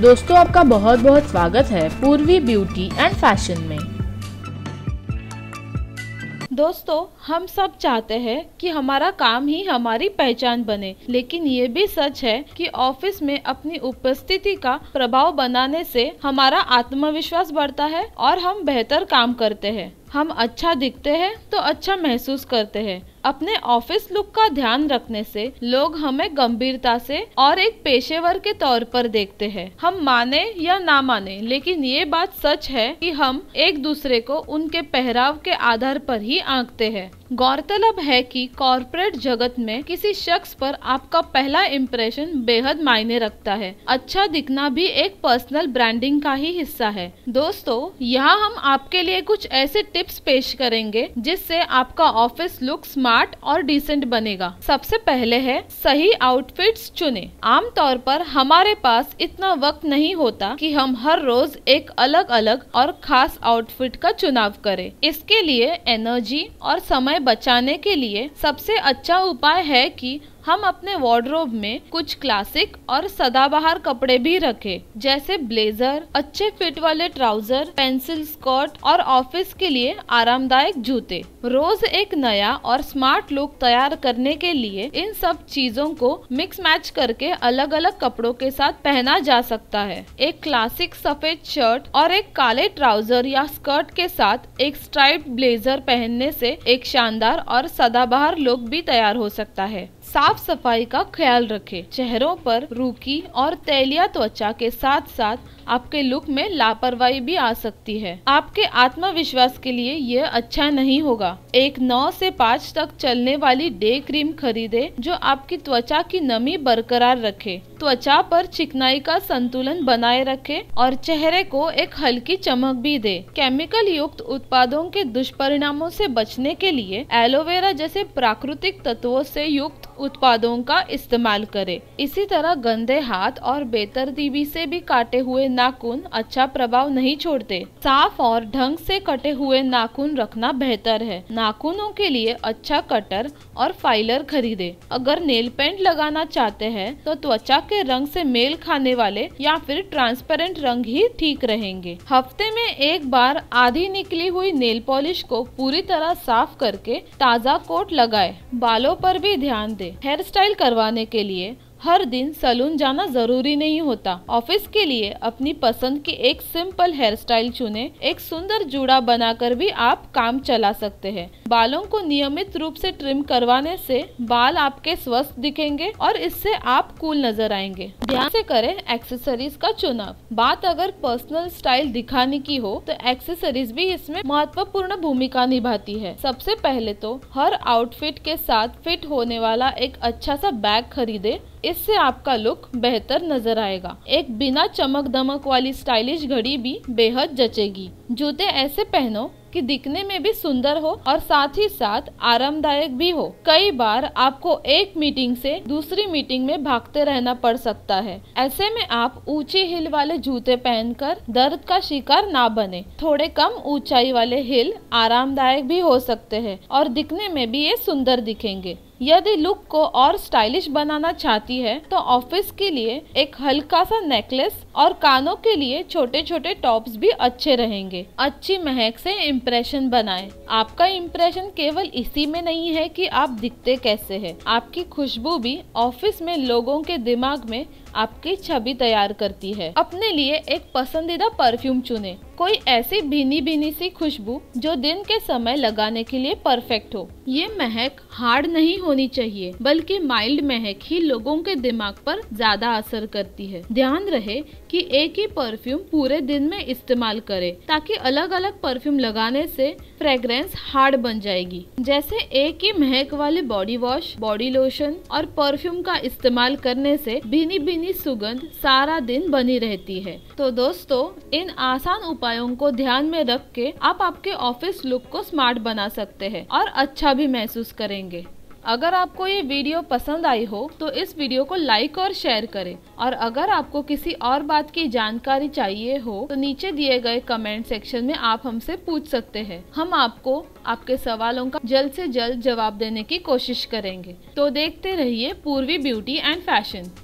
दोस्तों आपका बहुत बहुत स्वागत है पूर्वी ब्यूटी एंड फैशन में दोस्तों हम सब चाहते हैं कि हमारा काम ही हमारी पहचान बने लेकिन ये भी सच है कि ऑफिस में अपनी उपस्थिति का प्रभाव बनाने से हमारा आत्मविश्वास बढ़ता है और हम बेहतर काम करते हैं हम अच्छा दिखते हैं तो अच्छा महसूस करते हैं अपने ऑफिस लुक का ध्यान रखने से लोग हमें गंभीरता से और एक पेशेवर के तौर पर देखते हैं हम माने या ना माने लेकिन ये बात सच है कि हम एक दूसरे को उनके पहराव के आधार पर ही आंकते हैं गौरतलब है कि कॉरपोरेट जगत में किसी शख्स पर आपका पहला इम्प्रेशन बेहद मायने रखता है अच्छा दिखना भी एक पर्सनल ब्रांडिंग का ही हिस्सा है दोस्तों यहाँ हम आपके लिए कुछ ऐसे टिप्स पेश करेंगे जिससे आपका ऑफिस लुक स्मार्ट और डिसेंट बनेगा सबसे पहले है सही आउटफिट चुने आमतौर पर हमारे पास इतना वक्त नहीं होता कि हम हर रोज एक अलग अलग और खास आउटफिट का चुनाव करें इसके लिए एनर्जी और समय बचाने के लिए सबसे अच्छा उपाय है कि हम अपने वार्डरोब में कुछ क्लासिक और सदाबहार कपड़े भी रखे जैसे ब्लेजर अच्छे फिट वाले ट्राउजर पेंसिल स्कर्ट और ऑफिस के लिए आरामदायक जूते रोज एक नया और स्मार्ट लुक तैयार करने के लिए इन सब चीजों को मिक्स मैच करके अलग अलग कपड़ों के साथ पहना जा सकता है एक क्लासिक सफेद शर्ट और एक काले ट्राउजर या स्कर्ट के साथ एक स्ट्राइप ब्लेजर पहनने से एक शानदार और सदाबहार लुक भी तैयार हो सकता है साफ सफाई का ख्याल रखें चेहरों पर रूखी और तैलिया त्वचा के साथ साथ आपके लुक में लापरवाही भी आ सकती है आपके आत्मविश्वास के लिए यह अच्छा नहीं होगा एक नौ से पाँच तक चलने वाली डे क्रीम खरीदे जो आपकी त्वचा की नमी बरकरार रखे त्वचा पर चिकनाई का संतुलन बनाए रखे और चेहरे को एक हल्की चमक भी दे केमिकल युक्त उत्पादों के दुष्परिणामों से बचने के लिए एलोवेरा जैसे प्राकृतिक तत्वों से युक्त उत्पादों का इस्तेमाल करें इसी तरह गंदे हाथ और बेतरतीबी से भी काटे हुए नाखून अच्छा प्रभाव नहीं छोड़ते साफ और ढंग से कटे हुए नाखून रखना बेहतर है नाखूनों के लिए अच्छा कटर और फाइलर खरीदे अगर नेल पेंट लगाना चाहते हैं तो त्वचा के रंग से मेल खाने वाले या फिर ट्रांसपेरेंट रंग ही ठीक रहेंगे हफ्ते में एक बार आधी निकली हुई नेल पॉलिश को पूरी तरह साफ करके ताजा कोट लगाए बालों पर भी ध्यान दें हेयर स्टाइल करवाने के लिए हर दिन सलून जाना जरूरी नहीं होता ऑफिस के लिए अपनी पसंद के एक सिंपल हेयर स्टाइल चुने एक सुंदर जूड़ा बनाकर भी आप काम चला सकते हैं बालों को नियमित रूप से ट्रिम करवाने से बाल आपके स्वस्थ दिखेंगे और इससे आप कूल नजर आएंगे ध्यान से करें एक्सेसरीज का चुनाव बात अगर पर्सनल स्टाइल दिखाने की हो तो एक्सेसरीज भी इसमें महत्वपूर्ण भूमिका निभाती है सबसे पहले तो हर आउटफिट के साथ फिट होने वाला एक अच्छा सा बैग खरीदे इस इससे आपका लुक बेहतर नजर आएगा एक बिना चमक दमक वाली स्टाइलिश घड़ी भी बेहद जचेगी जूते ऐसे पहनो कि दिखने में भी सुंदर हो और साथ ही साथ आरामदायक भी हो कई बार आपको एक मीटिंग से दूसरी मीटिंग में भागते रहना पड़ सकता है ऐसे में आप ऊंचे हिल वाले जूते पहनकर दर्द का शिकार ना बने थोड़े कम ऊंचाई वाले हिल आरामदायक भी हो सकते हैं और दिखने में भी ये सुंदर दिखेंगे यदि लुक को और स्टाइलिश बनाना चाहती है तो ऑफिस के लिए एक हल्का सा नेकलेस और कानों के लिए छोटे छोटे टॉप्स भी अच्छे रहेंगे अच्छी महक से इम्प्रेशन बनाएं। आपका इम्प्रेशन केवल इसी में नहीं है कि आप दिखते कैसे हैं। आपकी खुशबू भी ऑफिस में लोगों के दिमाग में आपकी छवि तैयार करती है अपने लिए एक पसंदीदा परफ्यूम चुने कोई ऐसी भीनी भीनी सी खुशबू जो दिन के समय लगाने के लिए परफेक्ट हो ये महक हार्ड नहीं होनी चाहिए बल्कि माइल्ड महक ही लोगों के दिमाग पर ज्यादा असर करती है ध्यान रहे कि एक ही परफ्यूम पूरे दिन में इस्तेमाल करें ताकि अलग अलग परफ्यूम लगाने से फ्रेग्रेंस हार्ड बन जाएगी जैसे एक ही महक वाले बॉडी वॉश बॉडी लोशन और परफ्यूम का इस्तेमाल करने से भीनी भीनी सुगंध सारा दिन बनी रहती है तो दोस्तों इन आसान उपायों को ध्यान में रख के आप आपके ऑफिस लुक को स्मार्ट बना सकते हैं और अच्छा भी महसूस करेंगे अगर आपको ये वीडियो पसंद आई हो तो इस वीडियो को लाइक और शेयर करें और अगर आपको किसी और बात की जानकारी चाहिए हो तो नीचे दिए गए कमेंट सेक्शन में आप हमसे पूछ सकते हैं हम आपको आपके सवालों का जल्द से जल्द जवाब देने की कोशिश करेंगे तो देखते रहिए पूर्वी ब्यूटी एंड फैशन